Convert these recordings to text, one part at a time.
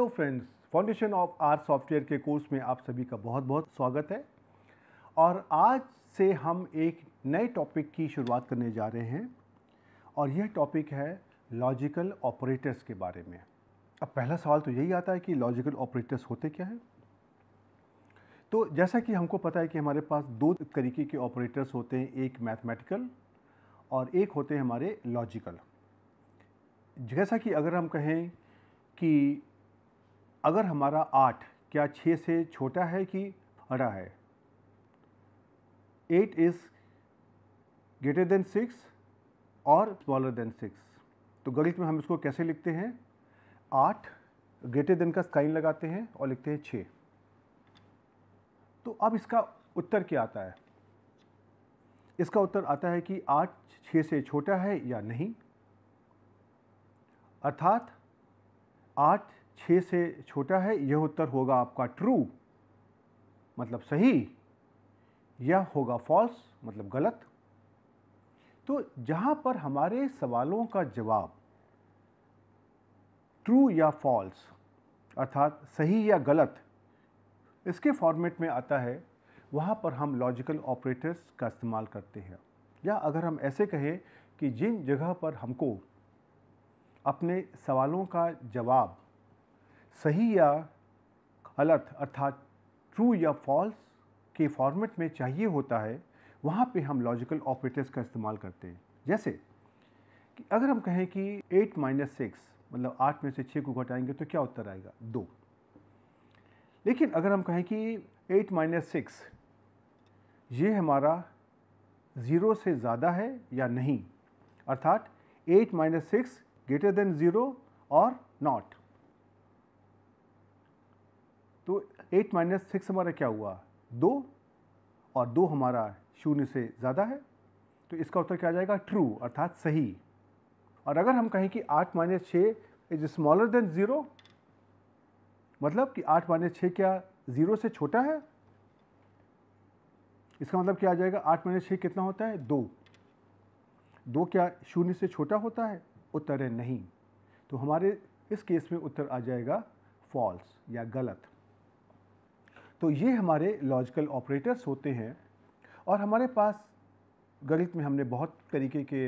Hello friends foundation of R software के कोर्स में आप सभी का बहुत बहुत स्वागत है और आज से हम एक नए टॉपिक की शुरुआत करने जा रहे हैं और यह टॉपिक है लॉजिकल ऑपरेटर्स के बारे में अब पहला सवाल तो यही आता है कि लॉजिकल ऑपरेटर्स होते क्या हैं तो जैसा कि हमको पता है कि हमारे पास दो तरीके के ऑपरेटर्स होते हैं एक मैथमेटिकल और एक होते हैं हमारे लॉजिकल जैसा कि अगर हम कहें कि अगर हमारा आठ क्या छः से छोटा है कि बड़ा है eight is greater than six और स्मॉलर देन सिक्स तो गणित में हम इसको कैसे लिखते हैं आठ ग्रेटर देन का साइन लगाते हैं और लिखते हैं छः तो अब इसका उत्तर क्या आता है इसका उत्तर आता है कि आठ छः से छोटा है या नहीं अर्थात आठ छः से छोटा है यह उत्तर होगा आपका ट्रू मतलब सही यह होगा फॉल्स मतलब गलत तो जहाँ पर हमारे सवालों का जवाब ट्रू या फॉल्स अर्थात सही या गलत इसके फॉर्मेट में आता है वहाँ पर हम लॉजिकल ऑपरेटर्स का इस्तेमाल करते हैं या अगर हम ऐसे कहें कि जिन जगह पर हमको अपने सवालों का जवाब सही या गलत अर्थात ट्रू या फॉल्स के फॉर्मेट में चाहिए होता है वहाँ पे हम लॉजिकल ऑपरेटर्स का इस्तेमाल करते हैं जैसे कि अगर हम कहें कि एट माइनस सिक्स मतलब आठ में से छः को घटाएंगे तो क्या उत्तर आएगा दो लेकिन अगर हम कहें कि एट माइनस सिक्स ये हमारा ज़ीरो से ज़्यादा है या नहीं अर्थात eight minus six greater than zero और नॉट तो एट माइनस सिक्स हमारा क्या हुआ दो और दो हमारा शून्य से ज़्यादा है तो इसका उत्तर क्या आ जाएगा ट्रू अर्थात सही और अगर हम कहें कि आठ माइनस छः इज स्मॉलर देन ज़ीरो मतलब कि आठ माइनस छः क्या ज़ीरो से छोटा है इसका मतलब क्या आ जाएगा आठ माइनस छः कितना होता है दो दो क्या शून्य से छोटा होता है उत्तर है नहीं तो हमारे इस केस में उत्तर आ जाएगा फॉल्स या गलत तो ये हमारे लॉजिकल ऑपरेटर्स होते हैं और हमारे पास गणित में हमने बहुत तरीके के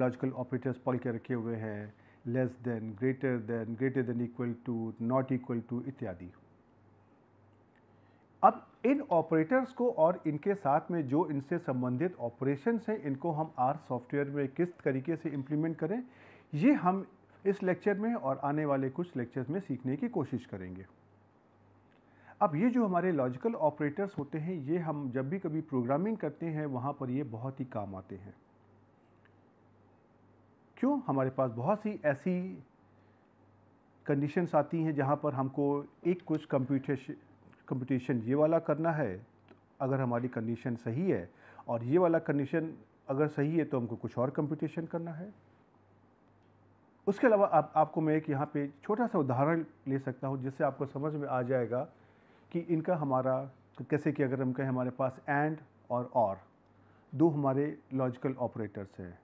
लॉजिकल ऑपरेटर्स पढ़ के रखे हुए हैं less than greater than greater than equal to not equal to इत्यादि अब इन ऑपरेटर्स को और इनके साथ में जो इनसे संबंधित ऑपरेशन हैं इनको हम आर सॉफ्टवेयर में किस तरीके से इम्प्लीमेंट करें ये हम इस लेक्चर में और आने वाले कुछ लेक्चर्स में सीखने की कोशिश करेंगे अब ये जो हमारे लॉजिकल ऑपरेटर्स होते हैं ये हम जब भी कभी प्रोग्रामिंग करते हैं वहाँ पर ये बहुत ही काम आते हैं क्यों हमारे पास बहुत सी ऐसी कंडीशंस आती हैं जहाँ पर हमको एक कुछ कंप्यूटेशन कंप्यूटेशन ये वाला करना है अगर हमारी कंडीशन सही है और ये वाला कंडीशन अगर सही है तो हमको कुछ और कंप्यूटेशन करना है उसके अलावा आप, आपको मैं एक यहाँ पे छोटा सा उदाहरण ले सकता हूँ जिससे आपको समझ में आ जाएगा कि इनका हमारा कैसे कि अगर हम कहें हमारे पास एंड और और दो हमारे लॉजिकल ऑपरेटर्स हैं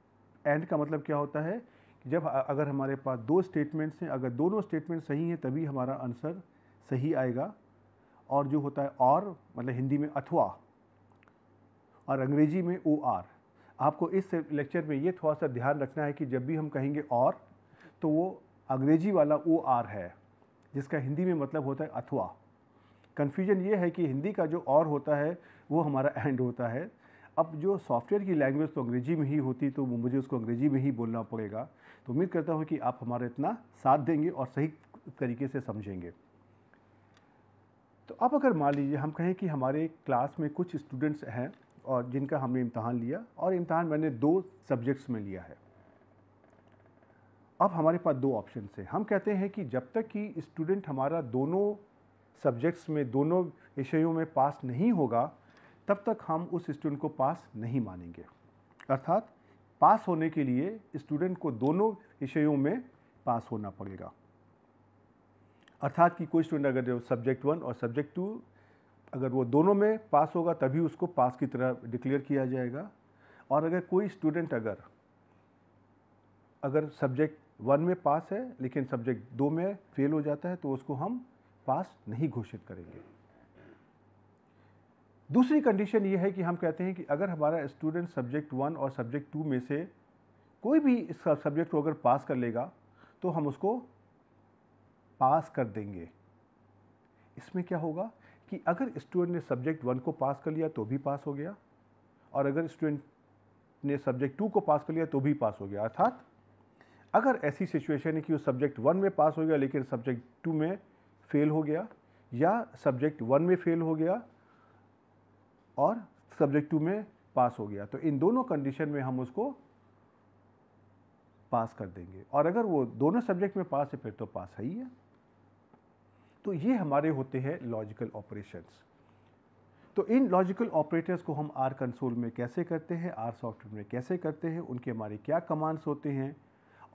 एंड का मतलब क्या होता है कि जब अगर हमारे पास दो स्टेटमेंट्स हैं अगर दोनों स्टेटमेंट सही हैं तभी हमारा आंसर सही आएगा और जो होता है और मतलब हिंदी में अथवा और अंग्रेजी में ओ आर आपको इस लेक्चर में ये थोड़ा सा ध्यान रखना है कि जब भी हम कहेंगे और तो वो अंग्रेजी वाला ओ आर है जिसका हिंदी में मतलब होता है अथवा कन्फ्यूजन ये है कि हिंदी का जो और होता है वो हमारा एंड होता है अब जो सॉफ्टवेयर की लैंग्वेज तो अंग्रेजी में ही होती तो मुझे उसको अंग्रेजी में ही बोलना पड़ेगा तो उम्मीद करता हूँ कि आप हमारा इतना साथ देंगे और सही तरीके से समझेंगे तो अब अगर मान लीजिए हम कहें कि हमारे क्लास में कुछ स्टूडेंट्स हैं और जिनका हमने इम्तहान लिया और इम्तहान मैंने दो सब्जेक्ट्स में लिया है अब हमारे पास दो ऑप्शन हैं हम कहते हैं कि जब तक कि स्टूडेंट हमारा दोनों सब्जेक्ट्स में दोनों विषयों में पास नहीं होगा तब तक हम उस स्टूडेंट को पास नहीं मानेंगे अर्थात पास होने के लिए स्टूडेंट को दोनों विषयों में पास होना पड़ेगा अर्थात कि कोई स्टूडेंट अगर सब्जेक्ट वन और सब्जेक्ट टू अगर वो दोनों में पास होगा तभी उसको पास की तरह डिक्लेयर किया जाएगा और अगर कोई स्टूडेंट अगर अगर सब्जेक्ट वन में पास है लेकिन सब्जेक्ट दो में फेल हो जाता है तो उसको हम पास नहीं घोषित करेंगे दूसरी कंडीशन ये है कि हम कहते हैं कि अगर हमारा स्टूडेंट सब्जेक्ट वन और सब्जेक्ट टू में से कोई भी इस सब्जेक्ट को अगर पास कर लेगा तो हम उसको पास कर देंगे इसमें क्या होगा कि अगर स्टूडेंट ने सब्जेक्ट वन को पास कर लिया तो भी पास हो गया और अगर स्टूडेंट ने सब्जेक्ट टू को पास कर लिया तो भी पास हो गया अर्थात अगर ऐसी सिचुएशन है कि वो सब्जेक्ट वन में पास हो गया लेकिन सब्जेक्ट टू में फेल हो गया या सब्जेक्ट वन में फेल हो गया और सब्जेक्ट टू में पास हो गया तो इन दोनों कंडीशन में हम उसको पास कर देंगे और अगर वो दोनों सब्जेक्ट में पास है फिर तो पास है ही है तो ये हमारे होते हैं लॉजिकल ऑपरेशंस तो इन लॉजिकल ऑपरेटर्स को हम आर कंसोल में कैसे करते हैं आर सॉफ्टवेयर में कैसे करते हैं उनके हमारे क्या कमांड्स होते हैं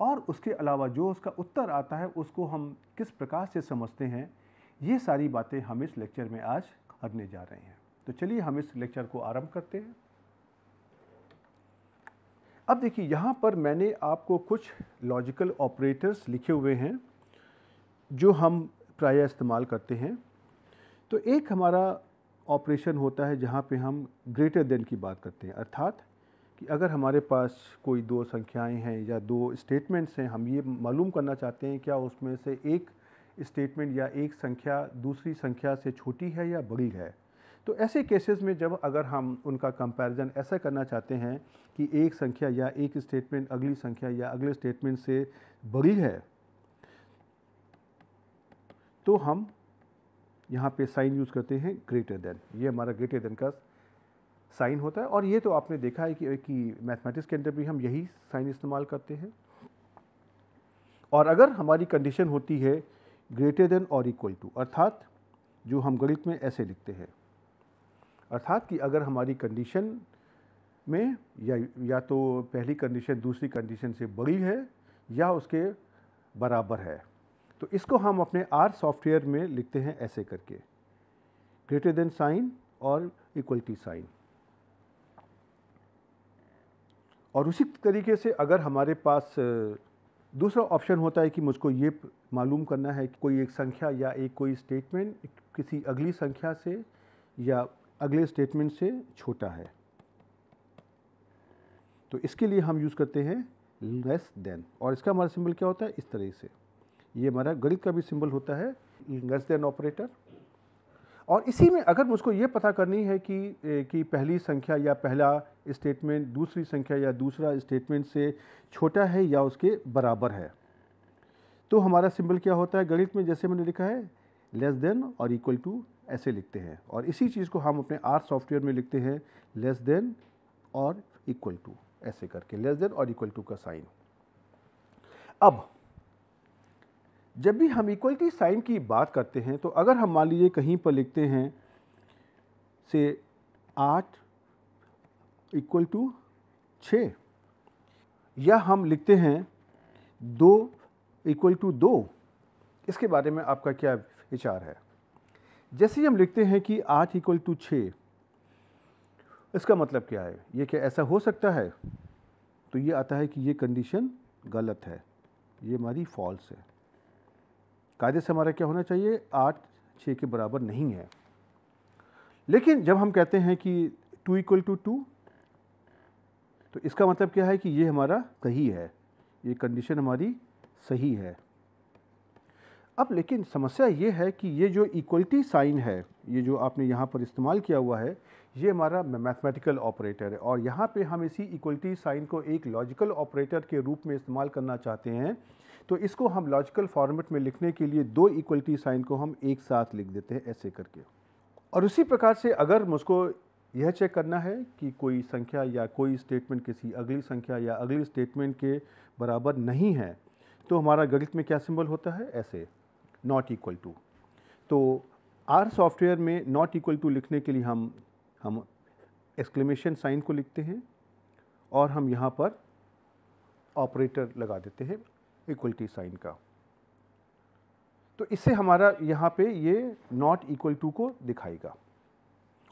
और उसके अलावा जो उसका उत्तर आता है उसको हम किस प्रकार से समझते हैं ये सारी बातें हम इस लेक्चर में आज करने जा रहे हैं तो चलिए हम इस लेक्चर को आरंभ करते हैं अब देखिए यहाँ पर मैंने आपको कुछ लॉजिकल ऑपरेटर्स लिखे हुए हैं जो हम प्रायः इस्तेमाल करते हैं तो एक हमारा ऑपरेशन होता है जहाँ पे हम ग्रेटर देन की बात करते हैं अर्थात कि अगर हमारे पास कोई दो संख्याएं हैं या दो स्टेटमेंट्स हैं हम ये मालूम करना चाहते हैं क्या उसमें से एक स्टेटमेंट या एक संख्या दूसरी संख्या से छोटी है या बड़ी है तो ऐसे केसेस में जब अगर हम उनका कंपैरिजन ऐसा करना चाहते हैं कि एक संख्या या एक स्टेटमेंट अगली संख्या या अगले स्टेटमेंट से बड़ी है तो हम यहाँ पे साइन यूज़ करते हैं ग्रेटर देन ये हमारा ग्रेटर देन का साइन होता है और ये तो आपने देखा है कि, कि मैथमेटिक्स के अंदर भी हम यही साइन इस्तेमाल करते हैं और अगर हमारी कंडीशन होती है ग्रेटर देन और इक्वल टू अर्थात जो हम गणित में ऐसे लिखते हैं अर्थात कि अगर हमारी कंडीशन में या या तो पहली कंडीशन दूसरी कंडीशन से बड़ी है या उसके बराबर है तो इसको हम अपने आर सॉफ्टवेयर में लिखते हैं ऐसे करके ग्रेटर देन साइन और इक्वलिटी साइन और उसी तरीके से अगर हमारे पास दूसरा ऑप्शन होता है कि मुझको ये मालूम करना है कि कोई एक संख्या या एक कोई स्टेटमेंट किसी अगली संख्या से या अगले स्टेटमेंट से छोटा है तो इसके लिए हम यूज़ करते हैं लेस देन और इसका हमारा सिंबल क्या होता है इस तरह से ये हमारा गणित का भी सिंबल होता है लेस देन ऑपरेटर और इसी में अगर मुझको ये पता करनी है कि कि पहली संख्या या पहला स्टेटमेंट दूसरी संख्या या दूसरा स्टेटमेंट से छोटा है या उसके बराबर है तो हमारा सिंबल क्या होता है गणित में जैसे मैंने लिखा है लेस देन और इक्वल टू ऐसे लिखते हैं और इसी चीज़ को हम अपने आर सॉफ्टवेयर में लिखते हैं लेस देन और इक्वल टू ऐसे करके लेस देन और इक्वल टू का साइन अब जब भी हम इक्वलिटी साइन की बात करते हैं तो अगर हम मान लीजिए कहीं पर लिखते हैं से आठ इक्वल टू छ या हम लिखते हैं दो इक्वल टू दो इसके बारे में आपका क्या विचार है जैसे ही हम लिखते हैं कि आठ इक्वल टू छ इसका मतलब क्या है ये क्या ऐसा हो सकता है तो ये आता है कि ये कंडीशन गलत है ये हमारी फॉल्स है कायदे से हमारा क्या होना चाहिए आठ छः के बराबर नहीं है लेकिन जब हम कहते हैं कि टू इक्वल टू टू तो इसका मतलब क्या है कि ये हमारा सही है ये कंडीशन हमारी सही है अब लेकिन समस्या ये है कि ये जो इक्वलिटी साइन है ये जो आपने यहाँ पर इस्तेमाल किया हुआ है ये हमारा मैथमेटिकल ऑपरेटर है और यहाँ पे हम इसी इक्वलिटी साइन को एक लॉजिकल ऑपरेटर के रूप में इस्तेमाल करना चाहते हैं तो इसको हम लॉजिकल फॉर्मेट में लिखने के लिए दो इक्वलिटी साइन को हम एक साथ लिख देते हैं ऐसे करके और उसी प्रकार से अगर मुझको यह चेक करना है कि कोई संख्या या कोई स्टेटमेंट किसी अगली संख्या या अगली स्टेटमेंट के बराबर नहीं है तो हमारा गणित में क्या सिंबल होता है ऐसे नॉट इक्वल टू तो आर सॉफ्टवेयर में नॉट इक्वल टू लिखने के लिए हम हम एक्सक्लेमेशन साइन को लिखते हैं और हम यहाँ पर ऑपरेटर लगा देते हैं इक्वलिटी साइन का तो इससे हमारा यहाँ पे ये नॉट इक्वल टू को दिखाएगा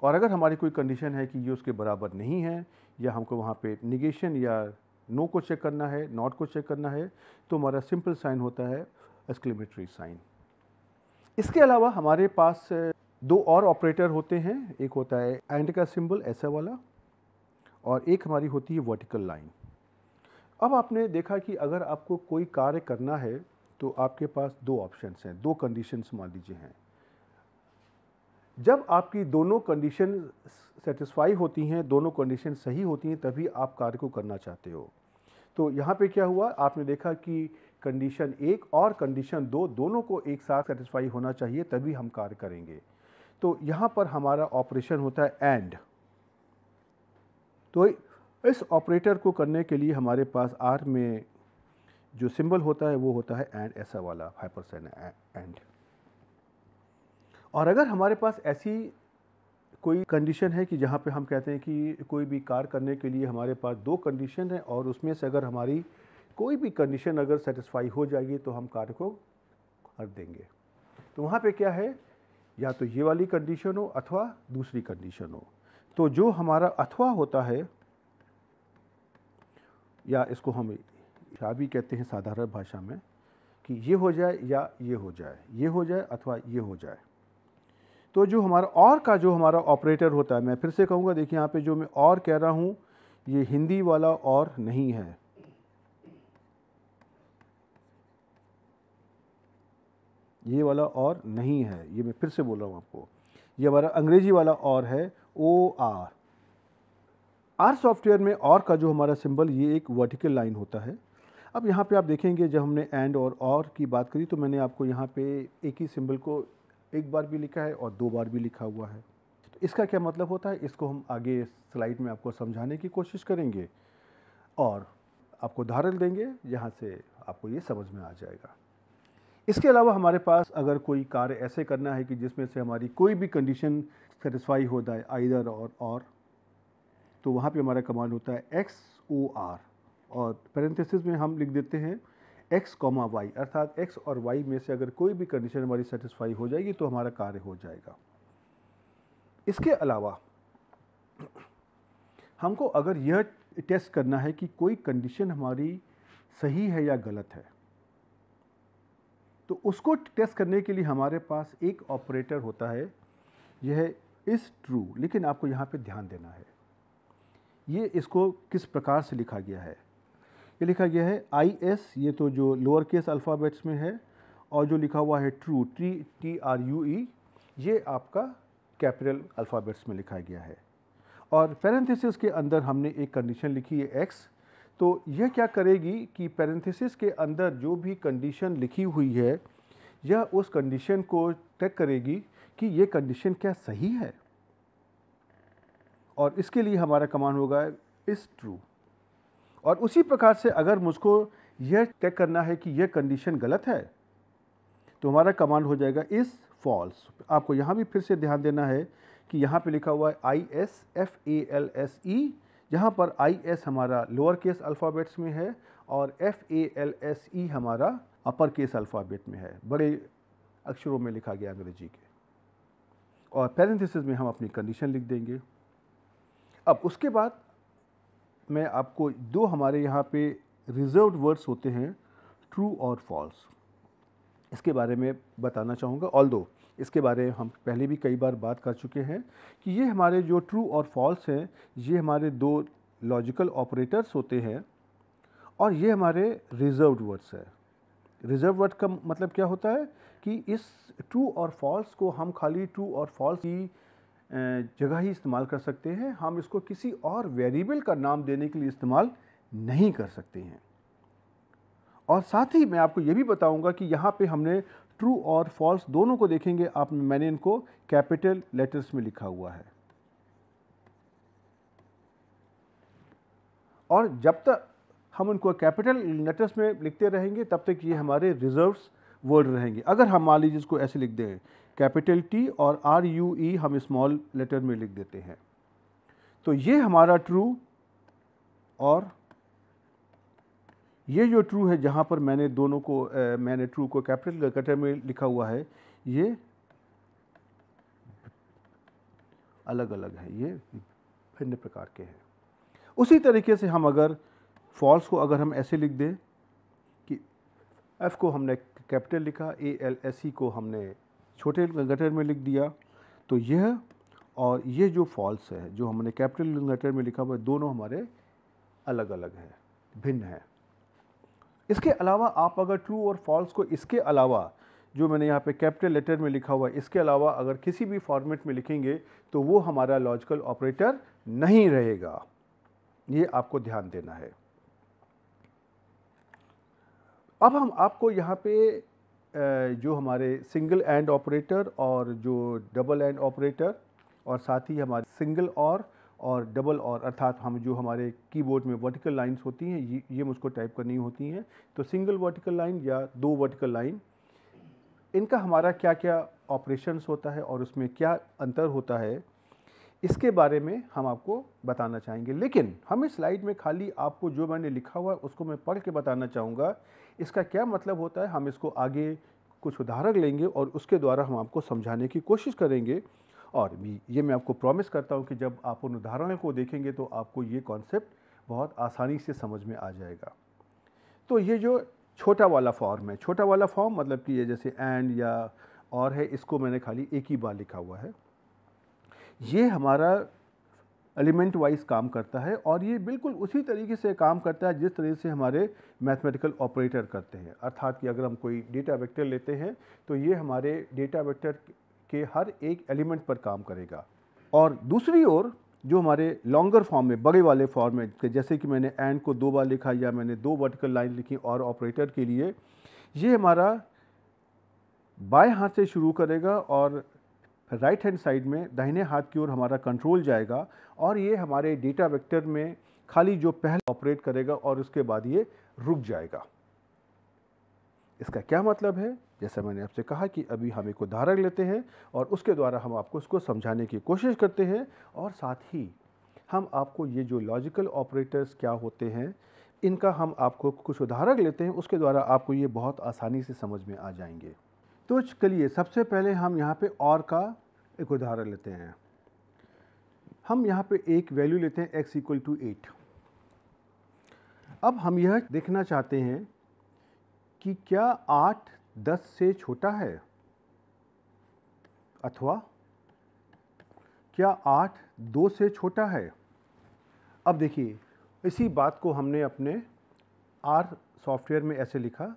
और अगर हमारी कोई कंडीशन है कि ये उसके बराबर नहीं है या हमको वहाँ पे निगेशन या नो को चेक करना है नॉट को चेक करना है तो हमारा सिंपल साइन होता है एक्सक्लेमेटरी साइन इसके अलावा हमारे पास दो और ऑपरेटर होते हैं एक होता है एंड का सिंबल ऐसा वाला और एक हमारी होती है वर्टिकल लाइन अब आपने देखा कि अगर आपको कोई कार्य करना है तो आपके पास दो ऑप्शंस हैं दो कंडीशंस मान लीजिए हैं जब आपकी दोनों कंडीशन सेटिस्फाई होती हैं दोनों कंडीशन सही होती हैं तभी आप कार्य को करना चाहते हो तो यहाँ पे क्या हुआ आपने देखा कि कंडीशन एक और कंडीशन दो दोनों को एक साथ सेटिस्फाई होना चाहिए तभी हम कार्य करेंगे तो यहाँ पर हमारा ऑपरेशन होता है एंड तो इस ऑपरेटर को करने के लिए हमारे पास आर में जो सिंबल होता है वो होता है एंड ऐसा वाला हाइपरसेन एंड और अगर हमारे पास ऐसी कोई कंडीशन है कि जहाँ पे हम कहते हैं कि कोई भी कार्य करने के लिए हमारे पास दो कंडीशन है और उसमें से अगर हमारी कोई भी कंडीशन अगर सेटिस्फाई हो जाएगी तो हम कार्य को कर देंगे तो वहाँ पे क्या है या तो ये वाली कंडीशन हो अथवा दूसरी कंडीशन हो तो जो हमारा अथवा होता है या इसको हम या भी कहते हैं साधारण भाषा में कि ये हो जाए या ये हो जाए ये हो जाए अथवा ये हो जाए तो जो हमारा और का जो हमारा ऑपरेटर होता है मैं फिर से कहूँगा देखिए यहाँ पे जो मैं और कह रहा हूँ ये हिंदी वाला और नहीं है ये वाला और नहीं है ये मैं फिर से बोल रहा हूँ आपको ये हमारा अंग्रेजी वाला और है ओ आर आर सॉफ्टवेयर में और का जो हमारा सिंबल ये एक वर्टिकल लाइन होता है अब यहाँ पे आप देखेंगे जब हमने एंड और और की बात करी तो मैंने आपको यहाँ पे एक ही सिंबल को एक बार भी लिखा है और दो बार भी लिखा हुआ है तो इसका क्या मतलब होता है इसको हम आगे स्लाइड में आपको समझाने की कोशिश करेंगे और आपको धारण देंगे यहाँ से आपको ये समझ में आ जाएगा इसके अलावा हमारे पास अगर कोई कार्य ऐसे करना है कि जिसमें से हमारी कोई भी कंडीशन सेटिस्फाई हो जाए आइदर और और तो वहाँ पे हमारा कमांड होता है एक्स ओ आर और पेरेंथेसिस में हम लिख देते हैं एक्स कॉमा वाई अर्थात एक्स और वाई में से अगर कोई भी कंडीशन हमारी सेटिस्फाई हो जाएगी तो हमारा कार्य हो जाएगा इसके अलावा हमको अगर यह टेस्ट करना है कि कोई कंडीशन हमारी सही है या गलत है तो उसको टेस्ट करने के लिए हमारे पास एक ऑपरेटर होता है यह इस ट्रू लेकिन आपको यहाँ पे ध्यान देना है ये इसको किस प्रकार से लिखा गया है ये लिखा गया है आई एस ये तो जो लोअर केस अल्फ़ाबेट्स में है और जो लिखा हुआ है true T T R U E ये आपका कैपिटल अल्फ़ाबेट्स में लिखा गया है और पैरेंथिस के अंदर हमने एक कंडीशन लिखी है एक्स तो यह क्या करेगी कि पैरेंथेसिस के अंदर जो भी कंडीशन लिखी हुई है यह उस कंडीशन को चेक करेगी कि यह कंडीशन क्या सही है और इसके लिए हमारा कमांड होगा इस ट्रू और उसी प्रकार से अगर मुझको यह चेक करना है कि यह कंडीशन गलत है तो हमारा कमांड हो जाएगा इस फॉल्स आपको यहाँ भी फिर से ध्यान देना है कि यहाँ पे लिखा हुआ है I S F A L S E जहाँ पर आई एस हमारा लोअर केस अल्फ़ाबेट्स में है और F A L S E हमारा अपर केस अल्फ़ाबेट में है बड़े अक्षरों में लिखा गया अंग्रेजी के और पैरेंथिस में हम अपनी कंडीशन लिख देंगे अब उसके बाद मैं आपको दो हमारे यहाँ पे रिजर्व वर्ड्स होते हैं ट्रू और फॉल्स इसके बारे में बताना चाहूँगा ऑल दो इसके बारे में हम पहले भी कई बार बात कर चुके हैं कि ये हमारे जो ट्रू और फॉल्स हैं ये हमारे दो लॉजिकल ऑपरेटर्स होते हैं और ये हमारे रिजर्व वर्ड्स है रिजर्व वर्ड का मतलब क्या होता है कि इस ट्रू और फॉल्स को हम खाली ट्रू और फॉल्स की जगह ही इस्तेमाल कर सकते हैं हम इसको किसी और वेरिएबल का नाम देने के लिए इस्तेमाल नहीं कर सकते हैं और साथ ही मैं आपको ये भी बताऊंगा कि यहाँ पे हमने ट्रू और फॉल्स दोनों को देखेंगे आप मैंने इनको कैपिटल लेटर्स में लिखा हुआ है और जब तक हम उनको कैपिटल लेटर्स में लिखते रहेंगे तब तक ये हमारे रिजर्व्स वर्ड रहेंगे अगर हम मान लीजिए इसको ऐसे लिख दें कैपिटल टी और आर यू ई हम स्मॉल लेटर में लिख देते हैं तो ये हमारा ट्रू और ये जो ट्रू है जहाँ पर मैंने दोनों को आ, मैंने ट्रू को कैपिटल कटर में लिखा हुआ है ये अलग अलग है ये भिन्न प्रकार के हैं उसी तरीके से हम अगर फॉल्स को अगर हम ऐसे लिख दें कि एफ़ को हमने कैपिटल लिखा ए एल एस ई को हमने छोटे गटर में लिख दिया तो यह और ये जो फॉल्स है जो हमने कैपिटल गटर में लिखा हुआ है दोनों हमारे अलग अलग हैं भिन्न हैं इसके अलावा आप अगर ट्रू और फॉल्स को इसके अलावा जो मैंने यहाँ पे कैपिटल लेटर में लिखा हुआ है इसके अलावा अगर किसी भी फॉर्मेट में लिखेंगे तो वो हमारा लॉजिकल ऑपरेटर नहीं रहेगा ये आपको ध्यान देना है अब हम आपको यहाँ पे जो हमारे सिंगल एंड ऑपरेटर और जो डबल एंड ऑपरेटर और साथ ही हमारे सिंगल और और डबल और अर्थात हम जो हमारे कीबोर्ड में वर्टिकल लाइंस होती हैं ये ये मुझको टाइप करनी होती हैं तो सिंगल वर्टिकल लाइन या दो वर्टिकल लाइन इनका हमारा क्या क्या ऑपरेशंस होता है और उसमें क्या अंतर होता है इसके बारे में हम आपको बताना चाहेंगे लेकिन हम इस स्लाइड में खाली आपको जो मैंने लिखा हुआ है उसको मैं पढ़ के बताना चाहूँगा इसका क्या मतलब होता है हम इसको आगे कुछ उदाहरण लेंगे और उसके द्वारा हम आपको समझाने की कोशिश करेंगे और ये मैं आपको प्रॉमिस करता हूँ कि जब आप उन उदाहरणों को देखेंगे तो आपको ये कॉन्सेप्ट बहुत आसानी से समझ में आ जाएगा तो ये जो छोटा वाला फॉर्म है छोटा वाला फॉर्म मतलब कि ये जैसे एंड या और है इसको मैंने खाली एक ही बार लिखा हुआ है ये हमारा एलिमेंट वाइज काम करता है और ये बिल्कुल उसी तरीके से काम करता है जिस तरीके से हमारे मैथमेटिकल ऑपरेटर करते हैं अर्थात कि अगर हम कोई डेटा वेक्टर लेते हैं तो ये हमारे डेटा वेक्टर के हर एक एलिमेंट पर काम करेगा और दूसरी ओर जो हमारे लॉन्गर फॉर्म में बड़े वाले फॉर्म में जैसे कि मैंने एंड को दो बार लिखा या मैंने दो वर्टिकल लाइन लिखी और ऑपरेटर के लिए ये हमारा बाएं हाथ से शुरू करेगा और राइट हैंड साइड में दाहिने हाथ की ओर हमारा कंट्रोल जाएगा और ये हमारे डेटा वेक्टर में खाली जो पहला ऑपरेट करेगा और उसके बाद ये रुक जाएगा इसका क्या मतलब है जैसा मैंने आपसे कहा कि अभी हम एक उदाहरण लेते हैं और उसके द्वारा हम आपको इसको समझाने की कोशिश करते हैं और साथ ही हम आपको ये जो लॉजिकल ऑपरेटर्स क्या होते हैं इनका हम आपको कुछ उदाहरण लेते हैं उसके द्वारा आपको ये बहुत आसानी से समझ में आ जाएंगे तो चलिए सबसे पहले हम यहाँ पे और का एक उदाहरण लेते हैं हम यहाँ पे एक वैल्यू लेते हैं x इक्वल टू एट अब हम यह देखना चाहते हैं कि क्या आठ दस से छोटा है अथवा क्या आठ दो से छोटा है अब देखिए इसी बात को हमने अपने आर सॉफ्टवेयर में ऐसे लिखा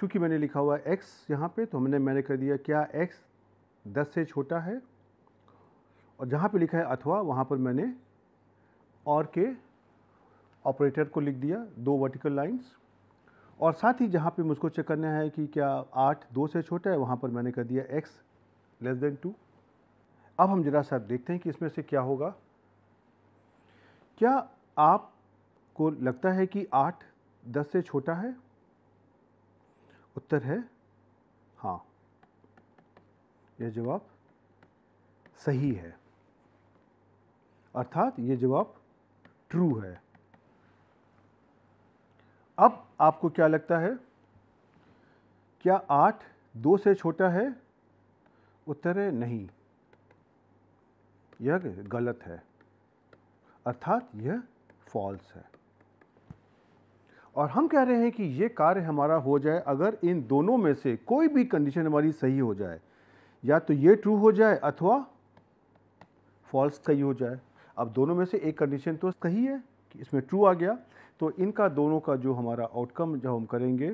चूँकि मैंने लिखा हुआ एक्स यहाँ पे तो हमने मैंने कर दिया क्या एक्स दस से छोटा है और जहाँ पे लिखा है अथवा वहाँ पर मैंने और के ऑपरेटर को लिख दिया दो वर्टिकल लाइंस और साथ ही जहाँ पे मुझको चेक करना है कि क्या आठ दो से छोटा है वहाँ पर मैंने कर दिया एक्स लेस देन टू अब हम जरा सा देखते हैं कि इसमें से क्या होगा क्या आप को लगता है कि आठ दस से छोटा है उत्तर है हाँ यह जवाब सही है अर्थात ये जवाब ट्रू है अब आपको क्या लगता है क्या आठ दो से छोटा है उत्तर है नहीं यह गलत है अर्थात यह फॉल्स है और हम कह रहे हैं कि यह कार्य हमारा हो जाए अगर इन दोनों में से कोई भी कंडीशन हमारी सही हो जाए या तो यह ट्रू हो जाए अथवा फॉल्स सही हो जाए अब दोनों में से एक कंडीशन तो सही है कि इसमें ट्रू आ गया तो इनका दोनों का जो हमारा आउटकम जब हम करेंगे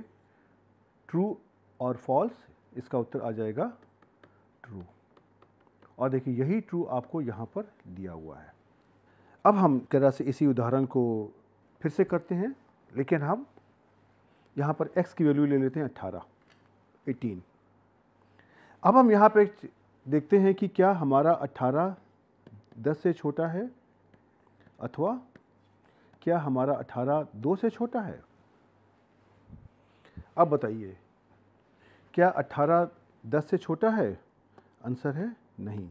ट्रू और फॉल्स इसका उत्तर आ जाएगा ट्रू और देखिए यही ट्रू आपको यहाँ पर दिया हुआ है अब हम तरह से इसी उदाहरण को फिर से करते हैं लेकिन हम यहाँ पर x की वैल्यू ले लेते हैं 18 18 अब हम यहाँ पे देखते हैं कि क्या हमारा 18 10 से छोटा है अथवा क्या हमारा अठारह दो से छोटा है अब बताइए क्या अठारह दस से छोटा है आंसर है नहीं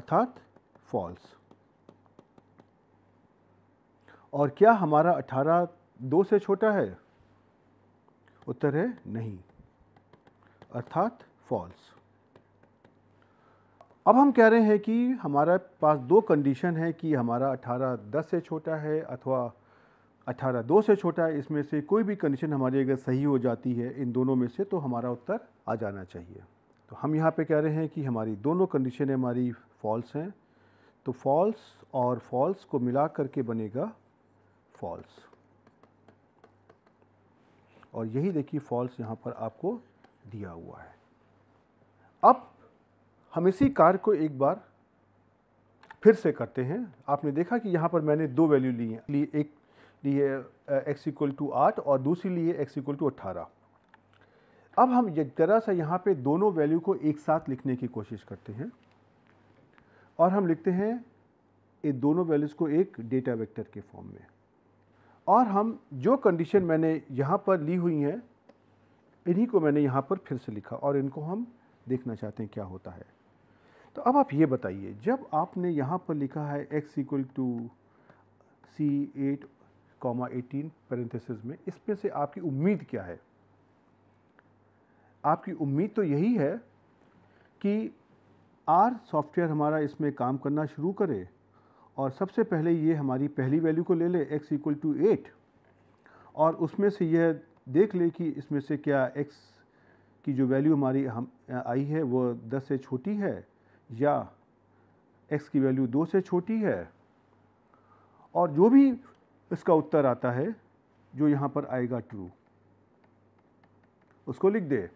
अर्थात फॉल्स और क्या हमारा अठारह दो से छोटा है उत्तर है नहीं अर्थात फॉल्स अब हम कह रहे हैं कि हमारे पास दो कंडीशन है कि हमारा 18 10 से छोटा है अथवा 18 दो से छोटा है इसमें से कोई भी कंडीशन हमारी अगर सही हो जाती है इन दोनों में से तो हमारा उत्तर आ जाना चाहिए तो हम यहाँ पे कह रहे हैं कि हमारी दोनों कंडीशन हमारी फॉल्स हैं तो फॉल्स और फॉल्स को मिला करके बनेगा फॉल्स और यही देखिए फॉल्स यहाँ पर आपको दिया हुआ है अब हम इसी कार्य को एक बार फिर से करते हैं आपने देखा कि यहाँ पर मैंने दो वैल्यू ली हैं लिए एक लिए एक्स इक्वल टू आठ और दूसरी लिए एक्स इक्वल टू अट्ठारह अब हम जरा सा यहाँ पे दोनों वैल्यू को एक साथ लिखने की कोशिश करते हैं और हम लिखते हैं ये दोनों वैल्यूज़ को एक डेटा वेक्टर के फॉर्म में और हम जो कंडीशन मैंने यहाँ पर ली हुई हैं इन्हीं को मैंने यहाँ पर फिर से लिखा और इनको हम देखना चाहते हैं क्या होता है तो अब आप ये बताइए जब आपने यहाँ पर लिखा है x equal to c eight comma eighteen parenthesis में इसमें से आपकी उम्मीद क्या है आपकी उम्मीद तो यही है कि आर सॉफ्टवेयर हमारा इसमें काम करना शुरू करे और सबसे पहले ये हमारी पहली वैल्यू को ले ले x इक्वल टू एट और उसमें से यह देख ले कि इसमें से क्या x की जो वैल्यू हमारी हम आई है वो 10 से छोटी है या एक्स की वैल्यू दो से छोटी है और जो भी इसका उत्तर आता है जो यहाँ पर आएगा ट्रू उसको लिख दे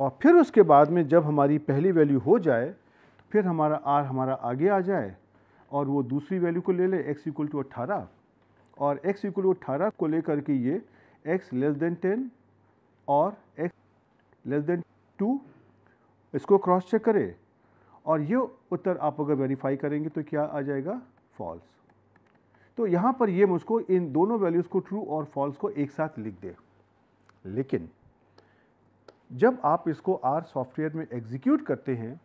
और फिर उसके बाद में जब हमारी पहली वैल्यू हो जाए तो फिर हमारा आर हमारा आगे आ जाए और वो दूसरी वैल्यू को ले ले एक्स इक्वल टू अट्ठारह और एक्स इक्वल टू अट्ठारह को लेकर के ये एक्स लेस देन टेन और एक्स लेस देन टू इसको क्रॉस चेक करें और ये उत्तर आप अगर वेरीफाई करेंगे तो क्या आ जाएगा फॉल्स तो यहाँ पर ये मुझको इन दोनों वैल्यूज़ को ट्रू और फॉल्स को एक साथ लिख दे लेकिन जब आप इसको आर सॉफ्टवेयर में एग्जीक्यूट करते हैं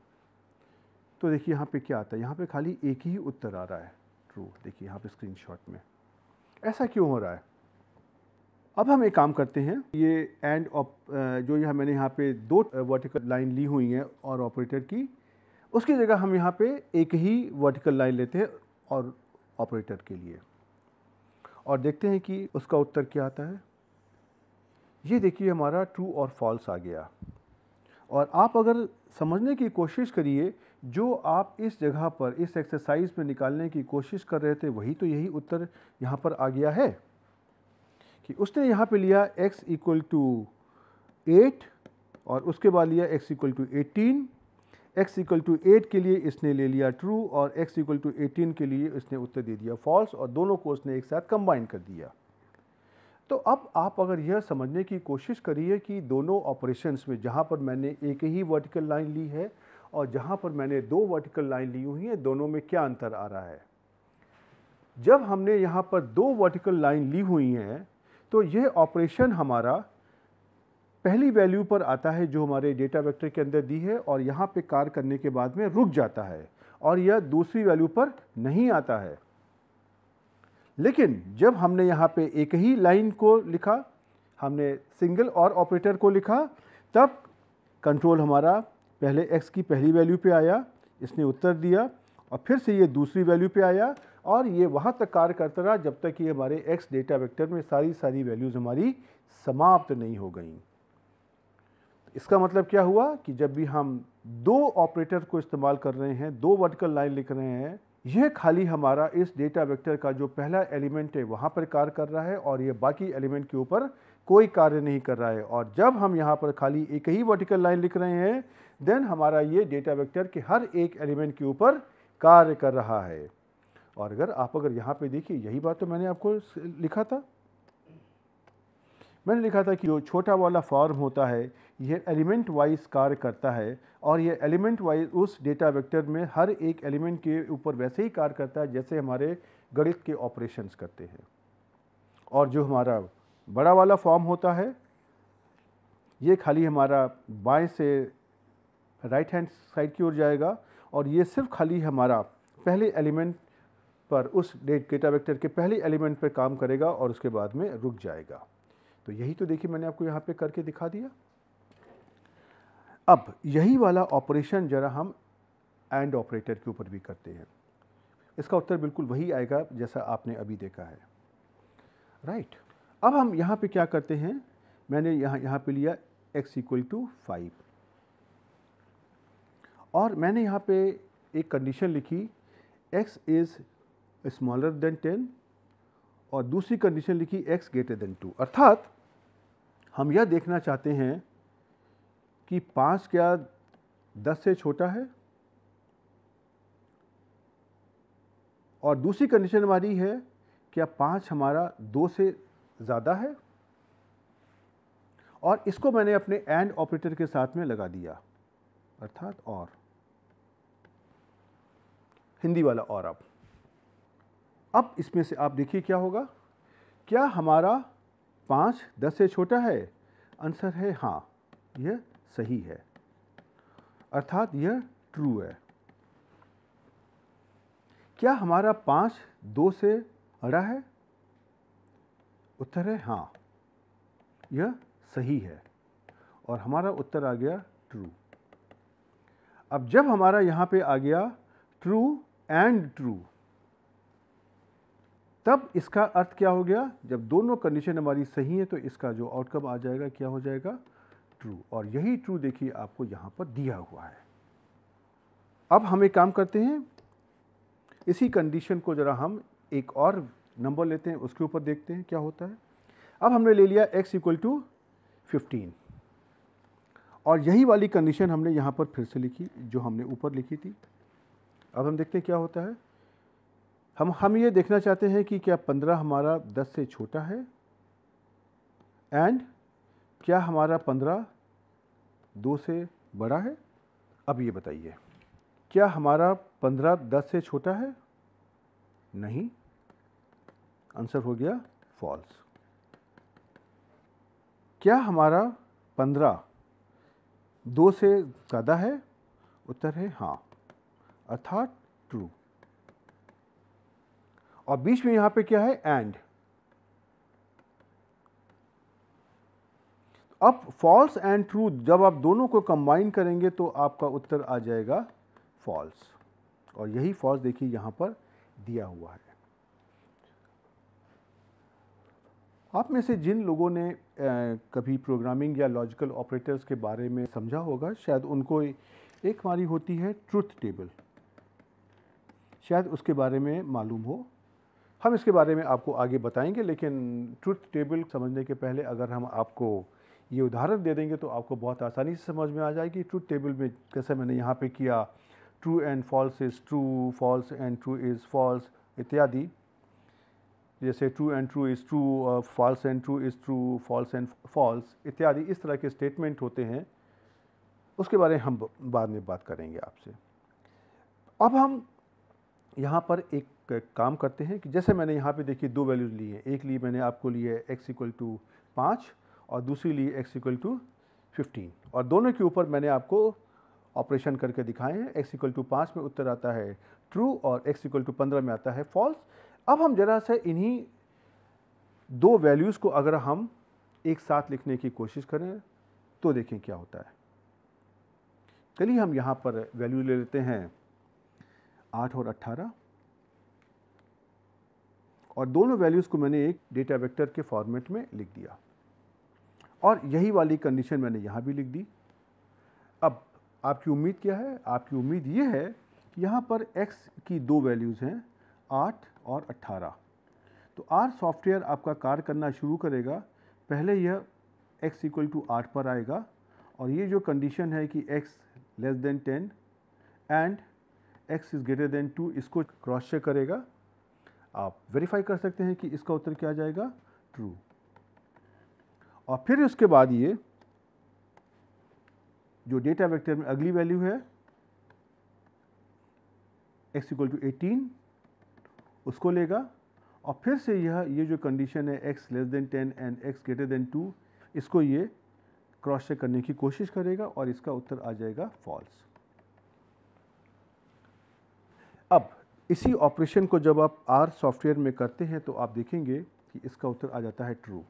तो देखिए यहाँ पे क्या आता है यहाँ पे खाली एक ही उत्तर आ रहा है ट्रू देखिए यहाँ पे स्क्रीनशॉट में ऐसा क्यों हो रहा है अब हम एक काम करते हैं ये एंड जो यहाँ मैंने यहाँ पे दो वर्टिकल लाइन ली हुई हैं और ऑपरेटर की उसकी जगह हम यहाँ पे एक ही वर्टिकल लाइन लेते हैं और ऑपरेटर के लिए और देखते हैं कि उसका उत्तर क्या आता है ये देखिए हमारा ट्रू और फॉल्स आ गया और आप अगर समझने की कोशिश करिए जो आप इस जगह पर इस एक्सरसाइज में निकालने की कोशिश कर रहे थे वही तो यही उत्तर यहाँ पर आ गया है कि उसने यहाँ पे लिया x इक्वल टू एट और उसके बाद लिया x equal to eighteen x equal to eight के लिए इसने ले लिया ट्रू और x इक्वल टू एटीन के लिए इसने उत्तर दे दिया फॉल्स और दोनों को उसने एक साथ कंबाइन कर दिया तो अब आप अगर यह समझने की कोशिश करिए कि दोनों ऑपरेशंस में जहाँ पर मैंने एक ही वर्टिकल लाइन ली है और जहाँ पर मैंने दो वर्टिकल लाइन ली हुई है दोनों में क्या अंतर आ रहा है जब हमने यहाँ पर दो वर्टिकल लाइन ली हुई हैं तो यह ऑपरेशन हमारा पहली वैल्यू पर आता है जो हमारे डेटा वेक्टर के अंदर दी है और यहाँ पे कार्य करने के बाद में रुक जाता है और यह दूसरी वैल्यू पर नहीं आता है लेकिन जब हमने यहाँ पे एक ही लाइन को लिखा हमने सिंगल और ऑपरेटर को लिखा तब कंट्रोल हमारा पहले एक्स की पहली वैल्यू पे आया इसने उत्तर दिया और फिर से ये दूसरी वैल्यू पे आया और ये वहाँ तक कार्य करता रहा जब तक कि हमारे एक्स डेटा वेक्टर में सारी सारी वैल्यूज़ हमारी समाप्त नहीं हो गई इसका मतलब क्या हुआ कि जब भी हम दो ऑपरेटर को इस्तेमाल कर रहे हैं दो वर्टिकल लाइन लिख रहे हैं यह खाली हमारा इस डेटा वेक्टर का जो पहला एलिमेंट है वहाँ पर कार्य कर रहा है और ये बाकी एलिमेंट के ऊपर कोई कार्य नहीं कर रहा है और जब हम यहाँ पर खाली एक ही वर्टिकल लाइन लिख रहे हैं देन हमारा ये डेटा वेक्टर के हर एक एलिमेंट के ऊपर कार्य कर रहा है और अगर आप अगर यहाँ पे देखिए यही बात तो मैंने आपको लिखा था मैंने लिखा था कि जो छोटा वाला फॉर्म होता है यह एलिमेंट वाइज कार्य करता है और यह एलिमेंट वाइज उस डेटा वेक्टर में हर एक एलिमेंट के ऊपर वैसे ही कार्य करता है जैसे हमारे गणित के ऑपरेशंस करते हैं और जो हमारा बड़ा वाला फॉर्म होता है ये खाली हमारा बाएं से राइट हैंड साइड की ओर जाएगा और ये सिर्फ खाली हमारा पहले एलिमेंट पर उस डेटा वेक्टर के पहले एलिमेंट पर काम करेगा और उसके बाद में रुक जाएगा तो यही तो देखिए मैंने आपको यहाँ पे करके दिखा दिया अब यही वाला ऑपरेशन ज़रा हम एंड ऑपरेटर के ऊपर भी करते हैं इसका उत्तर बिल्कुल वही आएगा जैसा आपने अभी देखा है राइट right. अब हम यहाँ पे क्या करते हैं मैंने यहाँ यहाँ पे लिया x इक्वल टू फाइव और मैंने यहाँ पे एक कंडीशन लिखी x is smaller than ten और दूसरी कंडीशन लिखी x ग्रेटर देन टू अर्थात हम यह देखना चाहते हैं कि पाँच क्या दस से छोटा है और दूसरी कंडीशन हमारी है क्या पाँच हमारा दो से ज़्यादा है और इसको मैंने अपने एंड ऑपरेटर के साथ में लगा दिया अर्थात और हिंदी वाला और अब अब इसमें से आप देखिए क्या होगा क्या हमारा पाँच दस से छोटा है आंसर है हाँ यह सही है अर्थात यह ट्रू है क्या हमारा पांच दो से अड़ा है उत्तर है हाँ यह सही है और हमारा उत्तर आ गया ट्रू अब जब हमारा यहां पे आ गया ट्रू एंड ट्रू तब इसका अर्थ क्या हो गया जब दोनों कंडीशन हमारी सही है तो इसका जो आउटकम आ जाएगा क्या हो जाएगा ट्रू और यही ट्रू देखिए आपको यहाँ पर दिया हुआ है अब हम एक काम करते हैं इसी कंडीशन को ज़रा हम एक और नंबर लेते हैं उसके ऊपर देखते हैं क्या होता है अब हमने ले लिया x इक्वल टू फिफ्टीन और यही वाली कंडीशन हमने यहाँ पर फिर से लिखी जो हमने ऊपर लिखी थी अब हम देखते हैं क्या होता है हम हम ये देखना चाहते हैं कि क्या पंद्रह हमारा दस से छोटा है एंड क्या हमारा पंद्रह दो से बड़ा है अब ये बताइए क्या हमारा पंद्रह दस से छोटा है नहीं आंसर हो गया फॉल्स क्या हमारा पंद्रह दो से ज़्यादा है उत्तर है हाँ अर्थात ट्रू और बीच में यहाँ पे क्या है एंड अब फॉल्स एंड ट्रू जब आप दोनों को कंबाइन करेंगे तो आपका उत्तर आ जाएगा फॉल्स और यही फॉल्स देखिए यहाँ पर दिया हुआ है आप में से जिन लोगों ने आ, कभी प्रोग्रामिंग या लॉजिकल ऑपरेटर्स के बारे में समझा होगा शायद उनको एक हमारी होती है ट्रुथ टेबल शायद उसके बारे में मालूम हो हम इसके बारे में आपको आगे बताएंगे लेकिन ट्रुथ टेबल समझने के पहले अगर हम आपको ये उदाहरण दे देंगे तो आपको बहुत आसानी से समझ में आ जाएगी ट्रूथ टेबल में जैसे मैंने यहाँ पे किया true and false is true false and true is false इत्यादि जैसे true and true is true false and true is true false and false इत्यादि इस तरह के स्टेटमेंट होते हैं उसके बारे में हम बाद में बात करेंगे आपसे अब हम यहाँ पर एक काम करते हैं कि जैसे मैंने यहाँ पे देखिए दो वैल्यूज़ ली है एक ली मैंने आपको लिए एक्स इक्वल टू पाँच और दूसरी ली एक्स इक्वल टू फिफ्टीन और दोनों के ऊपर मैंने आपको ऑपरेशन करके दिखाए हैं एक्स इक्वल टू पाँच में उत्तर आता है ट्रू और एक्स इक्वल टू पंद्रह में आता है फॉल्स अब हम ज़रा सा इन्हीं दो वैल्यूज़ को अगर हम एक साथ लिखने की कोशिश करें तो देखें क्या होता है चलिए हम यहाँ पर वैल्यू ले लेते हैं आठ और अट्ठारह और दोनों वैल्यूज़ को मैंने एक डेटा वेक्टर के फॉर्मेट में लिख दिया और यही वाली कंडीशन मैंने यहाँ भी लिख दी अब आपकी उम्मीद क्या है आपकी उम्मीद ये है कि यहाँ पर x की दो वैल्यूज़ हैं आठ और अट्ठारह तो आर सॉफ्टवेयर आपका कार्य करना शुरू करेगा पहले यह x इक्वल टू आठ पर आएगा और ये जो कंडीशन है कि x less than ten and x is greater than two इसको क्रॉस चेक करेगा आप वेरीफाई कर सकते हैं कि इसका उत्तर क्या जाएगा ट्रू और फिर उसके बाद ये जो डेटा वेक्टर में अगली वैल्यू है x इक्वल टू एटीन उसको लेगा और फिर से यह ये जो कंडीशन है x less than ten and x greater than two इसको ये क्रॉस चेक करने की कोशिश करेगा और इसका उत्तर आ जाएगा फॉल्स अब इसी ऑपरेशन को जब आप आर सॉफ्टवेयर में करते हैं तो आप देखेंगे कि इसका उत्तर आ जाता है ट्रू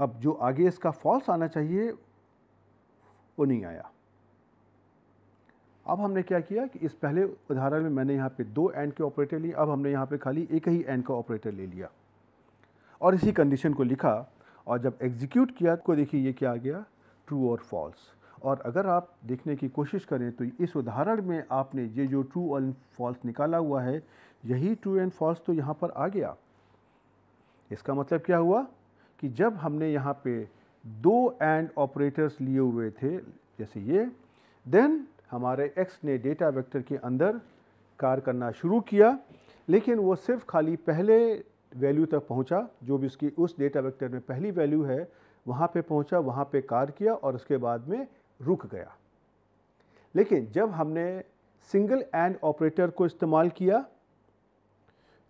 अब जो आगे इसका फॉल्स आना चाहिए वो नहीं आया अब हमने क्या किया कि इस पहले उदाहरण में मैंने यहाँ पे दो एंड के ऑपरेटर लिए अब हमने यहाँ पे खाली एक ही एंड का ऑपरेटर ले लिया और इसी कंडीशन को लिखा और जब एग्जीक्यूट किया तो देखिए ये क्या आ गया ट्रू और फॉल्स और अगर आप देखने की कोशिश करें तो इस उदाहरण में आपने ये जो ट्रू और फॉल्स निकाला हुआ है यही ट्रू एंड फॉल्स तो यहाँ पर आ गया इसका मतलब क्या हुआ कि जब हमने यहाँ पे दो एंड ऑपरेटर्स लिए हुए थे जैसे ये देन हमारे एक्स ने डेटा वेक्टर के अंदर कार्य करना शुरू किया लेकिन वो सिर्फ खाली पहले वैल्यू तक पहुँचा जो भी उसकी उस डेटा वेक्टर में पहली वैल्यू है वहाँ पे पहुँचा वहाँ पे कार्य किया और उसके बाद में रुक गया लेकिन जब हमने सिंगल एंड ऑपरेटर को इस्तेमाल किया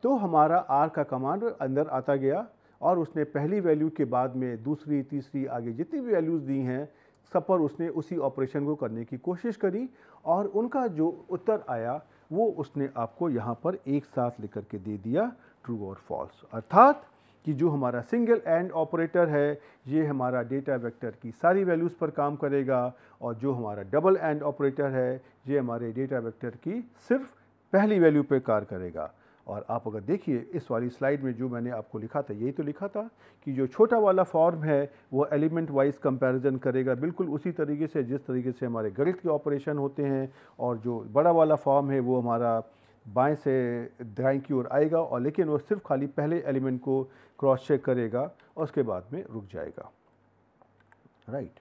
तो हमारा आर का कमांड अंदर आता गया और उसने पहली वैल्यू के बाद में दूसरी तीसरी आगे जितनी भी वैल्यूज़ दी हैं सब पर उसने उसी ऑपरेशन को करने की कोशिश करी और उनका जो उत्तर आया वो उसने आपको यहाँ पर एक साथ लेकर के दे दिया ट्रू और फॉल्स अर्थात कि जो हमारा सिंगल एंड ऑपरेटर है ये हमारा डेटा वेक्टर की सारी वैल्यूज़ पर काम करेगा और जो हमारा डबल एंड ऑपरेटर है ये हमारे डेटा वेक्टर की सिर्फ पहली वैल्यू पर कार्य करेगा और आप अगर देखिए इस वाली स्लाइड में जो मैंने आपको लिखा था यही तो लिखा था कि जो छोटा वाला फॉर्म है वो एलिमेंट वाइज कंपैरिजन करेगा बिल्कुल उसी तरीके से जिस तरीके से हमारे गणित के ऑपरेशन होते हैं और जो बड़ा वाला फॉर्म है वो हमारा बाएं से दाएं की ओर आएगा और लेकिन वो सिर्फ खाली पहले एलिमेंट को क्रॉस चेक करेगा और उसके बाद में रुक जाएगा राइट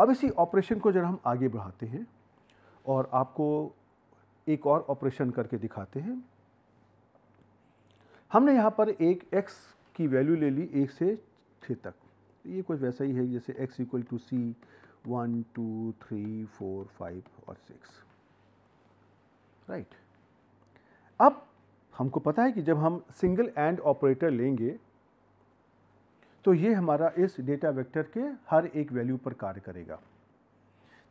अब इसी ऑपरेशन को जरा हम आगे बढ़ाते हैं और आपको एक और ऑपरेशन करके दिखाते हैं हमने यहाँ पर एक x की वैल्यू ले ली एक से छः तक ये कुछ वैसा ही है जैसे x equal to c one two three four five और सिक्स राइट अब हमको पता है कि जब हम सिंगल एंड ऑपरेटर लेंगे तो ये हमारा इस डेटा वेक्टर के हर एक वैल्यू पर कार्य करेगा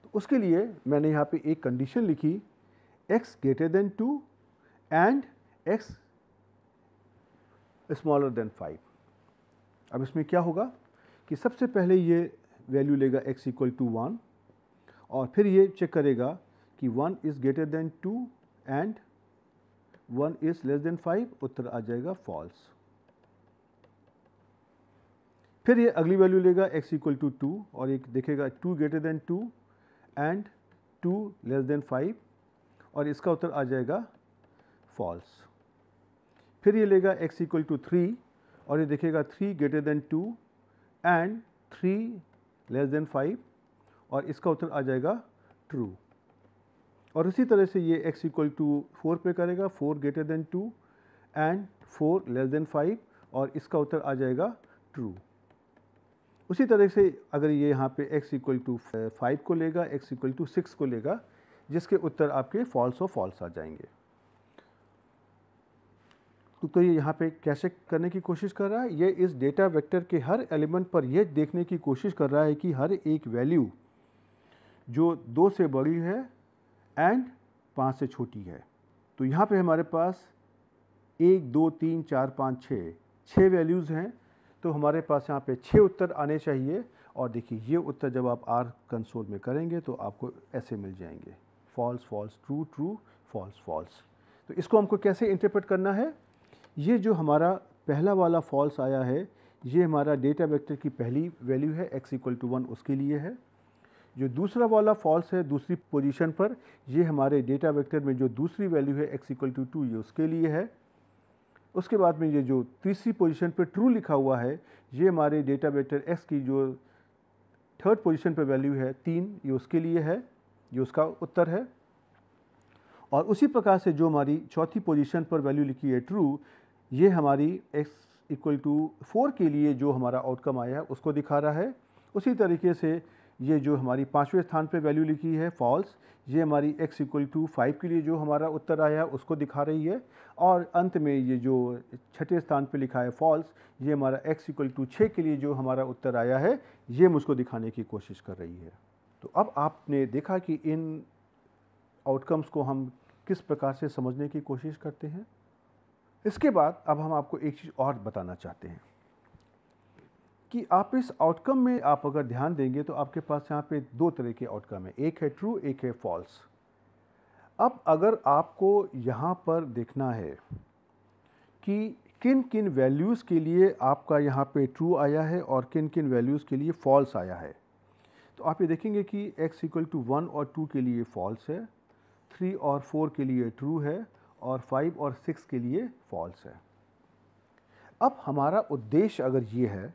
तो उसके लिए मैंने यहाँ पे एक कंडीशन लिखी x greater than two and x smaller than five अब इसमें क्या होगा कि सबसे पहले ये वैल्यू लेगा x इक्वल टू वन और फिर ये चेक करेगा कि one is greater than two and one is less than five उत्तर आ जाएगा फॉल्स फिर ये अगली वैल्यू लेगा x इक्वल टू टू और एक देखेगा two greater than two and two less than five और इसका उत्तर आ जाएगा फॉल्स फिर ये लेगा x इक्वल टू थ्री और ये देखेगा three greater than two and three less than five और इसका उत्तर आ जाएगा ट्रू और इसी तरह से ये x इक्वल टू फोर पे करेगा four greater than two and four less than five और इसका उत्तर आ जाएगा ट्रू उसी तरह से अगर ये यहाँ पे x इक्वल टू फाइव को लेगा x इक्वल टू सिक्स को लेगा जिसके उत्तर आपके फॉल्स और फॉल्स आ जाएंगे तो, तो ये यहाँ पे कैसे करने की कोशिश कर रहा है ये इस डेटा वेक्टर के हर एलिमेंट पर यह देखने की कोशिश कर रहा है कि हर एक वैल्यू जो दो से बड़ी है एंड पाँच से छोटी है तो यहाँ पे हमारे पास एक दो तीन चार पाँच छः छः वैल्यूज़ हैं तो हमारे पास यहाँ पे छः उत्तर आने चाहिए और देखिए ये उत्तर जब आप आर कंसोल में करेंगे तो आपको ऐसे मिल जाएंगे false false true true false false तो इसको हमको कैसे इंटरप्रेट करना है ये जो हमारा पहला वाला फॉल्स आया है ये हमारा डेटा वेक्टर की पहली वैल्यू है x इक्वल टू वन उसके लिए है जो दूसरा वाला फॉल्स है दूसरी पोजीशन पर ये हमारे डेटा वेक्टर में जो दूसरी वैल्यू है x इक्वल टू टू ये उसके लिए है उसके बाद में ये जो तीसरी पोजीशन पर ट्रू लिखा हुआ है ये हमारे डेटा वेक्टर x की जो थर्ड पोजीशन पर वैल्यू है तीन ये उसके लिए है ये उसका उत्तर है और उसी प्रकार से जो हमारी चौथी पोजीशन पर वैल्यू लिखी है ट्रू ये हमारी x इक्वल टू फोर के लिए जो हमारा आउटकम आया है उसको दिखा रहा है उसी तरीके से ये जो हमारी पाँचवें स्थान पे वैल्यू लिखी है फॉल्स ये हमारी x इक्वल टू फाइव के लिए जो हमारा उत्तर आया है उसको दिखा रही है और अंत में ये जो छठे स्थान पे लिखा है फॉल्स ये हमारा x इक्वल टू छः के लिए जो हमारा उत्तर आया है ये मुझको दिखाने की कोशिश कर रही है तो अब आपने देखा कि इन आउटकम्स को हम किस प्रकार से समझने की कोशिश करते हैं इसके बाद अब हम आपको एक चीज़ और बताना चाहते हैं कि आप इस आउटकम में आप अगर ध्यान देंगे तो आपके पास यहाँ पे दो तरह के आउटकम है एक है ट्रू एक है फॉल्स अब अगर आपको यहाँ पर देखना है कि किन किन वैल्यूज़ के लिए आपका यहाँ पे ट्रू आया है और किन किन वैल्यूज़ के लिए फॉल्स आया है तो आप ये देखेंगे कि x इक्वल टू वन और टू के लिए फॉल्स है थ्री और फोर के लिए ट्रू है और फाइव और सिक्स के लिए फॉल्स है अब हमारा उद्देश्य अगर ये है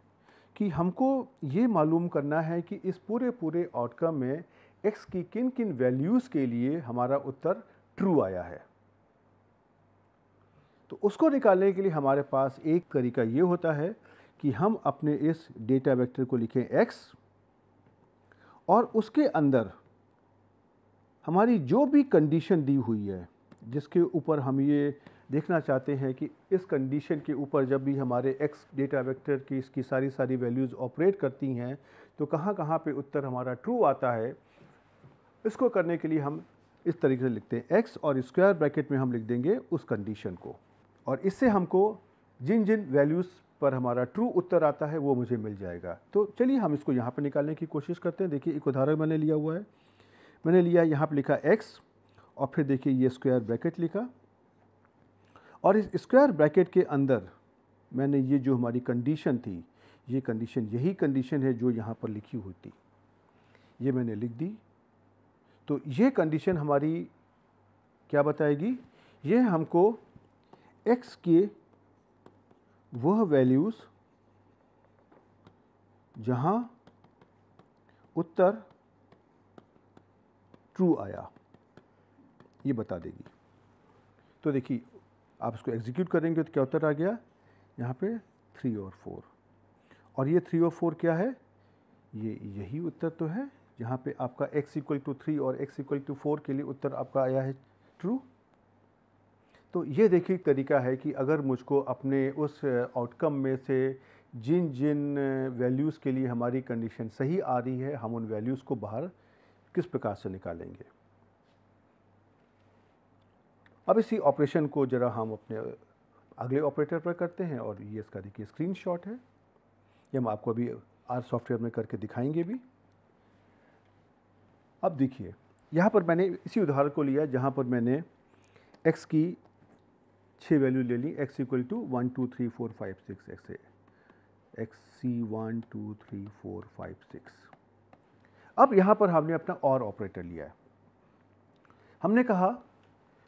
कि हमको ये मालूम करना है कि इस पूरे पूरे आउटकम में एक्स की किन किन वैल्यूज़ के लिए हमारा उत्तर ट्रू आया है तो उसको निकालने के लिए हमारे पास एक तरीका ये होता है कि हम अपने इस डेटा वेक्टर को लिखें एक्स और उसके अंदर हमारी जो भी कंडीशन दी हुई है जिसके ऊपर हम ये देखना चाहते हैं कि इस कंडीशन के ऊपर जब भी हमारे एक्स डेटा वेक्टर की इसकी सारी सारी वैल्यूज़ ऑपरेट करती हैं तो कहाँ कहाँ पे उत्तर हमारा ट्रू आता है इसको करने के लिए हम इस तरीके से लिखते हैं एक्स और स्क्वायर ब्रैकेट में हम लिख देंगे उस कंडीशन को और इससे हमको जिन जिन वैल्यूज़ पर हमारा ट्रू उत्तर आता है वो मुझे मिल जाएगा तो चलिए हम इसको यहाँ पर निकालने की कोशिश करते हैं देखिए एक उदाहरण मैंने लिया हुआ है मैंने लिया यहाँ पर लिखा एक्स और फिर देखिए ये स्क्वायर ब्रैकेट लिखा और इस स्क्वायर ब्रैकेट के अंदर मैंने ये जो हमारी कंडीशन थी ये कंडीशन यही कंडीशन है जो यहाँ पर लिखी हुई थी ये मैंने लिख दी तो ये कंडीशन हमारी क्या बताएगी ये हमको x के वह वैल्यूज़ जहाँ उत्तर ट्रू आया ये बता देगी तो देखिए आप इसको एग्जीक्यूट करेंगे तो क्या उत्तर आ गया यहाँ पे थ्री और फोर और ये थ्री और फोर क्या है ये यही उत्तर तो है जहाँ पे आपका x इक्वल टू थ्री और x इक्वल टू फोर के लिए उत्तर आपका आया है ट्रू तो ये देखिए तरीका है कि अगर मुझको अपने उस आउटकम uh, में से जिन जिन वैल्यूज़ uh, के लिए हमारी कंडीशन सही आ रही है हम उन वैल्यूज़ को बाहर किस प्रकार से निकालेंगे अब इसी ऑपरेशन को ज़रा हम अपने अगले ऑपरेटर पर करते हैं और ये इसका देखिए स्क्रीन शॉट है ये हम आपको अभी आर सॉफ्टवेयर में करके दिखाएंगे भी अब देखिए यहाँ पर मैंने इसी उदाहरण को लिया जहाँ पर मैंने x की छः वैल्यू ले ली x equal to one two three four five six x x c one two three four five six अब यहाँ पर हमने अपना और ऑपरेटर लिया है हमने कहा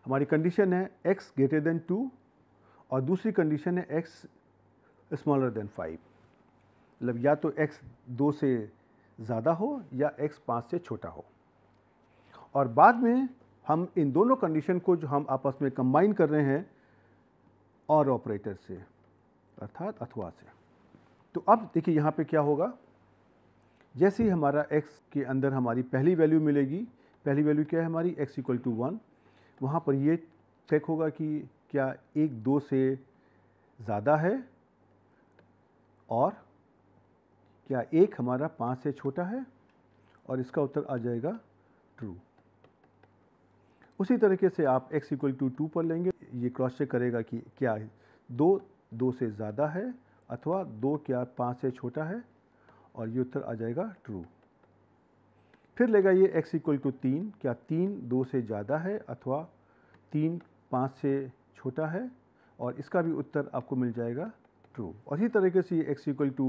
हमारी कंडीशन है एक्स ग्रेटर देन टू और दूसरी कंडीशन है एक्स स्मॉलर देन फाइव मतलब या तो एक्स दो से ज़्यादा हो या एक्स पाँच से छोटा हो और बाद में हम इन दोनों कंडीशन को जो हम आपस में कंबाइन कर रहे हैं और ऑपरेटर से अर्थात अथवा से तो अब देखिए यहाँ पे क्या होगा जैसे ही हमारा x के अंदर हमारी पहली वैल्यू मिलेगी पहली वैल्यू क्या है हमारी x इक्वल टू वन तो वहाँ पर ये चेक होगा कि क्या एक दो से ज़्यादा है और क्या एक हमारा पाँच से छोटा है और इसका उत्तर आ जाएगा ट्रू उसी तरीके से आप x इक्वल टू टू पर लेंगे ये क्रॉस चेक करेगा कि क्या दो दो से ज़्यादा है अथवा दो क्या पाँच से छोटा है और ये उत्तर आ जाएगा ट्रू फिर लेगा ये x इक्वल टू तीन क्या तीन दो से ज़्यादा है अथवा तीन पाँच से छोटा है और इसका भी उत्तर आपको मिल जाएगा ट्रू और इसी तरीके से ये x equal to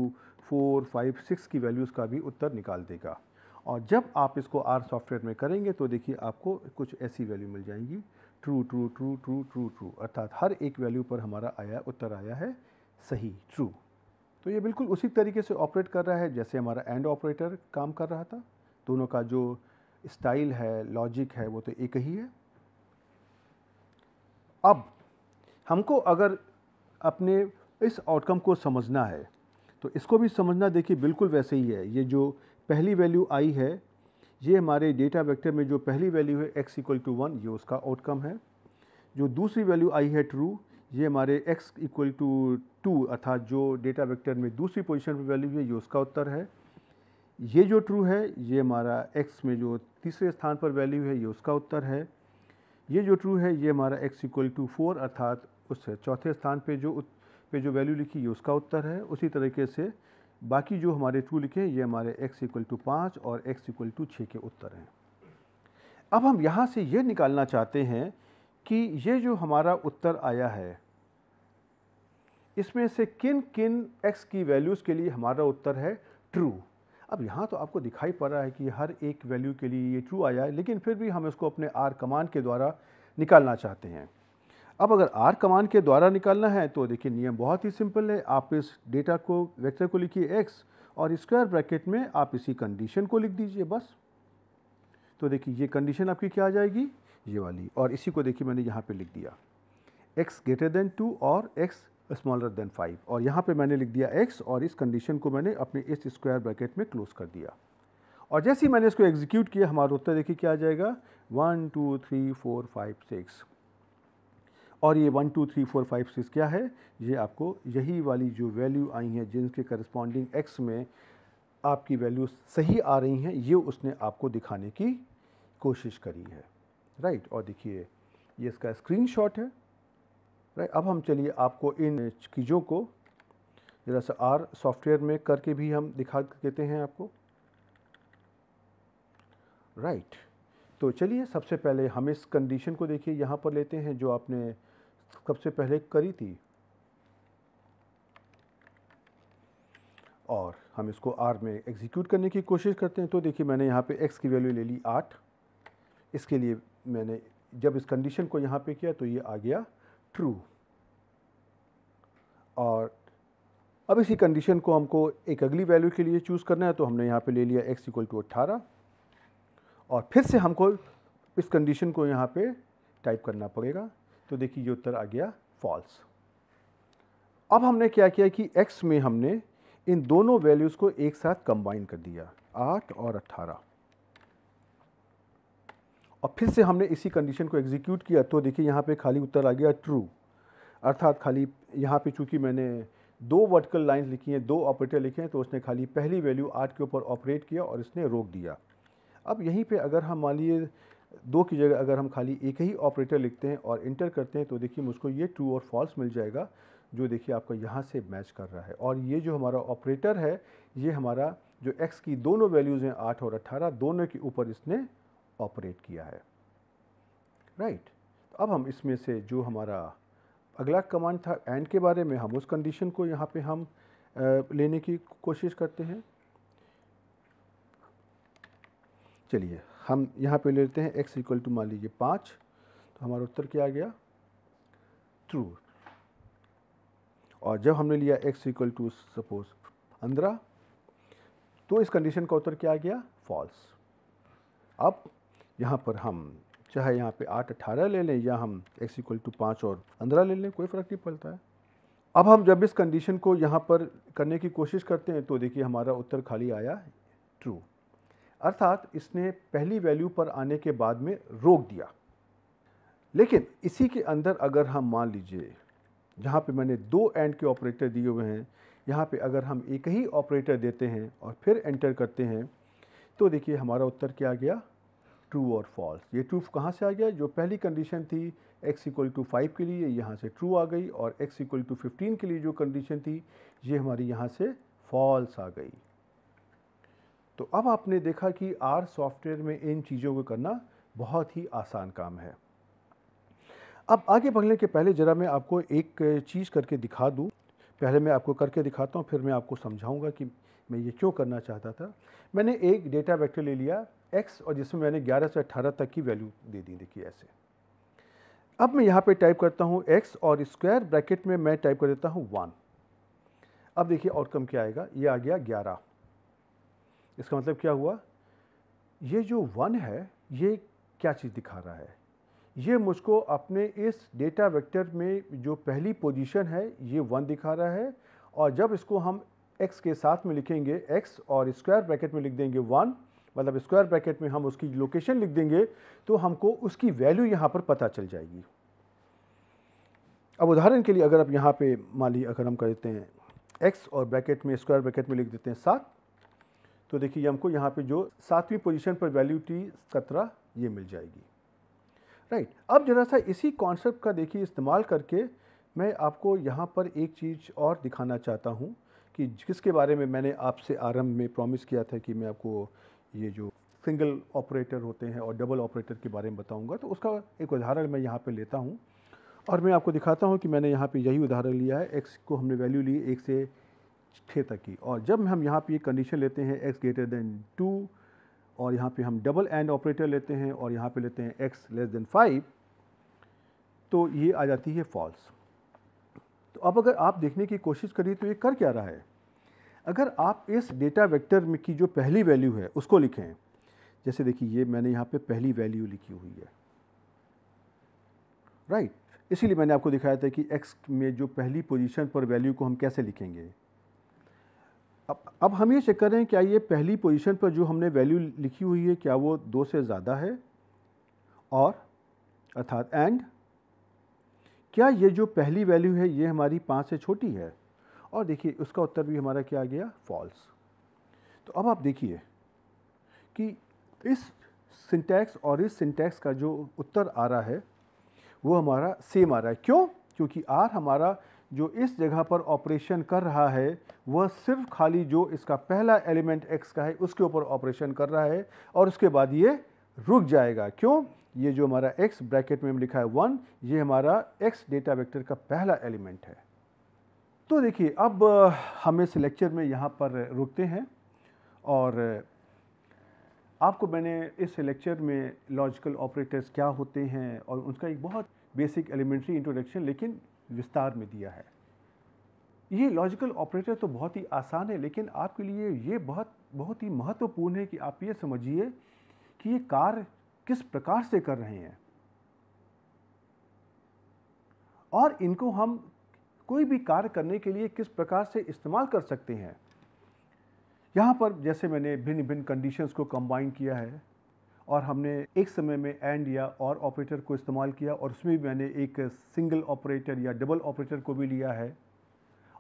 four five six की वैल्यूज़ का भी उत्तर निकाल देगा और जब आप इसको आर सॉफ्टवेयर में करेंगे तो देखिए आपको कुछ ऐसी वैल्यू मिल जाएंगी true true true true true true अर्थात हर एक वैल्यू पर हमारा आया उत्तर आया है सही ट्रू तो ये बिल्कुल उसी तरीके से ऑपरेट कर रहा है जैसे हमारा एंड ऑपरेटर काम कर रहा था दोनों का जो स्टाइल है लॉजिक है वो तो एक ही है अब हमको अगर अपने इस आउटकम को समझना है तो इसको भी समझना देखिए बिल्कुल वैसे ही है ये जो पहली वैल्यू आई है ये हमारे डेटा वेक्टर में जो पहली वैल्यू है x इक्वल टू वन ये उसका आउटकम है जो दूसरी वैल्यू आई है ट्रू ये हमारे x इक्वल टू टू अर्थात जो डेटा वेक्टर में दूसरी पोजीशन पर वैल्यू है ये उसका उत्तर है ये जो ट्रू है ये हमारा एक्स में जो तीसरे स्थान पर वैल्यू है ये उसका उत्तर है ये जो ट्रू है ये हमारा एक्स इक्वल टू फोर अर्थात उस चौथे स्थान पे जो पे जो वैल्यू लिखी ये उसका उत्तर है उसी तरीके से बाकी जो हमारे ट्रू लिखे ये हमारे एक्स इक्वल टू पाँच और एक्स इक्वल टू छः के उत्तर हैं अब हम यहाँ से ये निकालना चाहते हैं कि ये जो हमारा उत्तर आया है इसमें से किन किन एक्स की वैल्यूज़ के लिए हमारा उत्तर है ट्रू अब यहाँ तो आपको दिखाई पड़ रहा है कि हर एक वैल्यू के लिए ये ट्रू आया है लेकिन फिर भी हम इसको अपने आर कमान के द्वारा निकालना चाहते हैं अब अगर आर कमान के द्वारा निकालना है तो देखिए नियम बहुत ही सिंपल है आप इस डेटा को वेक्टर को लिखिए एक्स और स्क्वायर ब्रैकेट में आप इसी कंडीशन को लिख दीजिए बस तो देखिए ये कंडीशन आपकी क्या आ जाएगी ये वाली और इसी को देखिए मैंने यहाँ पे लिख दिया एक्स ग्रेटर देन टू और एक्स स्मॉलर देन फाइव और यहाँ पे मैंने लिख दिया एक्स और इस कंडीशन को मैंने अपने इस स्क्वायर ब्रैकेट में क्लोज़ कर दिया और जैसे ही मैंने इसको एग्जीक्यूट किया हमारा उत्तर देखिए क्या आ जाएगा one two three four five six और ये one two three four five six क्या है ये आपको यही वाली जो वैल्यू आई है जिनके करस्पॉन्डिंग एक्स में आपकी वैल्यू सही आ रही हैं ये उसने आपको दिखाने की कोशिश करी है राइट और देखिए ये इसका स्क्रीनशॉट है राइट अब हम चलिए आपको इन चीज़ों को ज़रा सा आर सॉफ्टवेयर में करके भी हम दिखा देते हैं आपको राइट तो चलिए सबसे पहले हम इस कंडीशन को देखिए यहाँ पर लेते हैं जो आपने सबसे पहले करी थी और हम इसको आर में एग्जीक्यूट करने की कोशिश करते हैं तो देखिए मैंने यहाँ पे एक्स की वैल्यू ले ली आठ इसके लिए मैंने जब इस कंडीशन को यहाँ पे किया तो ये आ गया ट्रू और अब इसी कंडीशन को हमको एक अगली वैल्यू के लिए चूज़ करना है तो हमने यहाँ पे ले लिया एक्स इक्वल टू अट्ठारह और फिर से हमको इस कंडीशन को यहाँ पे टाइप करना पड़ेगा तो देखिए ये उत्तर आ गया फॉल्स अब हमने क्या किया कि एक्स में हमने इन दोनों वैल्यूज़ को एक साथ कंबाइन कर दिया आठ और अट्ठारह और फिर से हमने इसी कंडीशन को एग्जीक्यूट किया तो देखिए यहाँ पे खाली उत्तर आ गया ट्रू अर्थात खाली यहाँ पे चूँकि मैंने दो वर्टिकल लाइंस लिखी हैं दो ऑपरेटर लिखे हैं तो उसने खाली पहली वैल्यू आठ के ऊपर ऑपरेट किया और इसने रोक दिया अब यहीं पे अगर हम मान लीजिए दो की जगह अगर हम खाली एक ही ऑपरेटर लिखते हैं और इंटर करते हैं तो देखिए मुझको ये ट्रू और फॉल्स मिल जाएगा जो देखिए आपका यहाँ से मैच कर रहा है और ये जो हमारा ऑपरेटर है ये हमारा जो एक्स की दोनों वैल्यूज़ हैं आठ और अट्ठारह दोनों के ऊपर इसने ऑपरेट किया है राइट right? तो अब हम इसमें से जो हमारा अगला कमांड था एंड के बारे में हम उस कंडीशन को यहाँ पे हम लेने की कोशिश करते हैं चलिए हम यहाँ पे लेते हैं एक्स इक्वल टू मान लीजिए पाँच तो हमारा उत्तर क्या आ गया ट्रू और जब हमने लिया एक्स इक्वल टू सपोज पंद्रह तो इस कंडीशन का उत्तर क्या आ गया फॉल्स अब यहाँ पर हम चाहे यहाँ पे आठ अट्ठारह ले लें या हम x इक्वल टू पाँच और पंद्रह ले लें कोई फ़र्क नहीं पड़ता है अब हम जब इस कंडीशन को यहाँ पर करने की कोशिश करते हैं तो देखिए हमारा उत्तर खाली आया ट्रू अर्थात इसने पहली वैल्यू पर आने के बाद में रोक दिया लेकिन इसी के अंदर अगर हम मान लीजिए जहाँ पे मैंने दो एंड के ऑपरेटर दिए हुए हैं यहाँ पे अगर हम एक ही ऑपरेटर देते हैं और फिर एंटर करते हैं तो देखिए हमारा उत्तर क्या गया ट्रू और फॉल्स ये ट्रू कहाँ से आ गया जो पहली कंडीशन थी x इक्वल टू फाइव के लिए यहाँ से ट्रू आ गई और x इक्वल टू फिफ्टीन के लिए जो कंडीशन थी ये हमारी यहाँ से फॉल्स आ गई तो अब आपने देखा कि आर सॉफ्टवेयर में इन चीज़ों को करना बहुत ही आसान काम है अब आगे बढ़ने के पहले ज़रा मैं आपको एक चीज़ करके दिखा दूँ पहले मैं आपको करके दिखाता हूँ फिर मैं आपको समझाऊँगा कि मैं ये क्यों करना चाहता था मैंने एक डेटा वेक्टर ले लिया एक्स और जिसमें मैंने ग्यारह से अट्ठारह तक की वैल्यू दे दी देखिए ऐसे अब मैं यहाँ पे टाइप करता हूँ एक्स और स्क्वायर ब्रैकेट में मैं टाइप कर देता हूँ वन अब देखिए आउटकम क्या आएगा ये आ गया ग्यारह इसका मतलब क्या हुआ ये जो वन है ये क्या चीज़ दिखा रहा है ये मुझको अपने इस डेटा वेक्टर में जो पहली पोजीशन है ये वन दिखा रहा है और जब इसको हम एक्स के साथ में लिखेंगे एक्स और स्क्वायर ब्रैकेट में लिख देंगे वन मतलब स्क्वायर ब्रैकेट में हम उसकी लोकेशन लिख देंगे तो हमको उसकी वैल्यू यहाँ पर पता चल जाएगी अब उदाहरण के लिए अगर आप यहाँ पे मान ली अगर हम कर देते हैं एक्स और ब्रैकेट में स्क्वायर ब्रैकेट में लिख देते हैं सात तो देखिए हमको यहाँ पे जो सातवीं पोजीशन पर वैल्यू थी सत्रह ये मिल जाएगी राइट अब ज़रा सा इसी कॉन्सेप्ट का देखिए इस्तेमाल करके मैं आपको यहाँ पर एक चीज़ और दिखाना चाहता हूँ कि जिसके बारे में मैंने आपसे आरंभ में प्रॉमिस किया था कि मैं आपको ये जो सिंगल ऑपरेटर होते हैं और डबल ऑपरेटर के बारे में बताऊंगा तो उसका एक उदाहरण मैं यहाँ पे लेता हूँ और मैं आपको दिखाता हूँ कि मैंने यहाँ पे यही उदाहरण लिया है एक्स को हमने वैल्यू ली एक से छः तक की और जब हम यहाँ पे ये कंडीशन लेते हैं एक्स ग्रेटर देन टू और यहाँ पे हम डबल एंड ऑपरेटर लेते हैं और यहाँ पे लेते हैं एक्स लेस देन फाइव तो ये आ जाती है फॉल्स तो अब अगर आप देखने की कोशिश करिए तो ये कर क्या रहा है अगर आप इस डेटा वेक्टर में की जो पहली वैल्यू है उसको लिखें जैसे देखिए ये मैंने यहाँ पे पहली वैल्यू लिखी हुई है राइट right. इसीलिए मैंने आपको दिखाया था कि एक्स में जो पहली पोजीशन पर वैल्यू को हम कैसे लिखेंगे अब अब हम ये चेक कर रहे हैं क्या ये पहली पोजीशन पर जो हमने वैल्यू लिखी हुई है क्या वो दो से ज़्यादा है और अर्थात एंड क्या ये जो पहली वैल्यू है ये हमारी पाँच से छोटी है और देखिए उसका उत्तर भी हमारा क्या आ गया फॉल्स तो अब आप देखिए कि इस सिंटैक्स और इस सिंटैक्स का जो उत्तर आ रहा है वो हमारा सेम आ रहा है क्यों क्योंकि आर हमारा जो इस जगह पर ऑपरेशन कर रहा है वह सिर्फ खाली जो इसका पहला एलिमेंट एक्स का है उसके ऊपर ऑपरेशन कर रहा है और उसके बाद ये रुक जाएगा क्यों ये जो हमारा एक्स ब्रैकेट में हम लिखा है वन ये हमारा एक्स डेटा वेक्टर का पहला एलिमेंट है तो देखिए अब हम इस लेक्चर में यहाँ पर रुकते हैं और आपको मैंने इस लेक्चर में लॉजिकल ऑपरेटर्स क्या होते हैं और उनका एक बहुत बेसिक एलिमेंट्री इंट्रोडक्शन लेकिन विस्तार में दिया है ये लॉजिकल ऑपरेटर तो बहुत ही आसान है लेकिन आपके लिए ये बहुत बहुत ही महत्वपूर्ण है कि आप ये समझिए कि ये कार्य किस प्रकार से कर रहे हैं और इनको हम कोई भी कार्य करने के लिए किस प्रकार से इस्तेमाल कर सकते हैं यहाँ पर जैसे मैंने भिन्न भिन्न कंडीशंस को कंबाइन किया है और हमने एक समय में एंड या और ऑपरेटर को इस्तेमाल किया और उसमें भी मैंने एक सिंगल ऑपरेटर या डबल ऑपरेटर को भी लिया है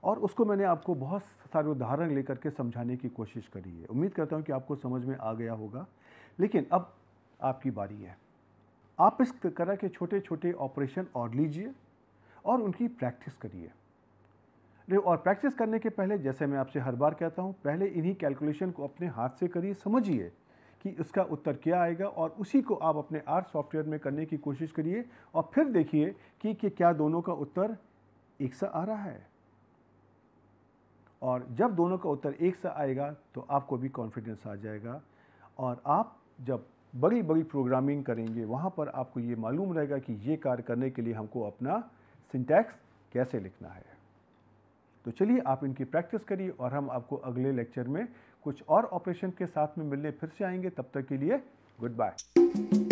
और उसको मैंने आपको बहुत सारे उदाहरण लेकर के समझाने की कोशिश करी है उम्मीद करता हूँ कि आपको समझ में आ गया होगा लेकिन अब आपकी बारी है आप इस तरह के छोटे छोटे ऑपरेशन और लीजिए और उनकी प्रैक्टिस करिए और प्रैक्टिस करने के पहले जैसे मैं आपसे हर बार कहता हूँ पहले इन्हीं कैलकुलेशन को अपने हाथ से करिए समझिए कि उसका उत्तर क्या आएगा और उसी को आप अपने आर सॉफ्टवेयर में करने की कोशिश करिए और फिर देखिए कि, कि क्या दोनों का उत्तर एक सा आ रहा है और जब दोनों का उत्तर एक सा आएगा तो आपको भी कॉन्फिडेंस आ जाएगा और आप जब बड़ी बड़ी प्रोग्रामिंग करेंगे वहाँ पर आपको ये मालूम रहेगा कि ये कार्य करने के लिए हमको अपना सिंटैक्स कैसे लिखना है तो चलिए आप इनकी प्रैक्टिस करिए और हम आपको अगले लेक्चर में कुछ और ऑपरेशन के साथ में मिलने फिर से आएंगे तब तक के लिए गुड बाय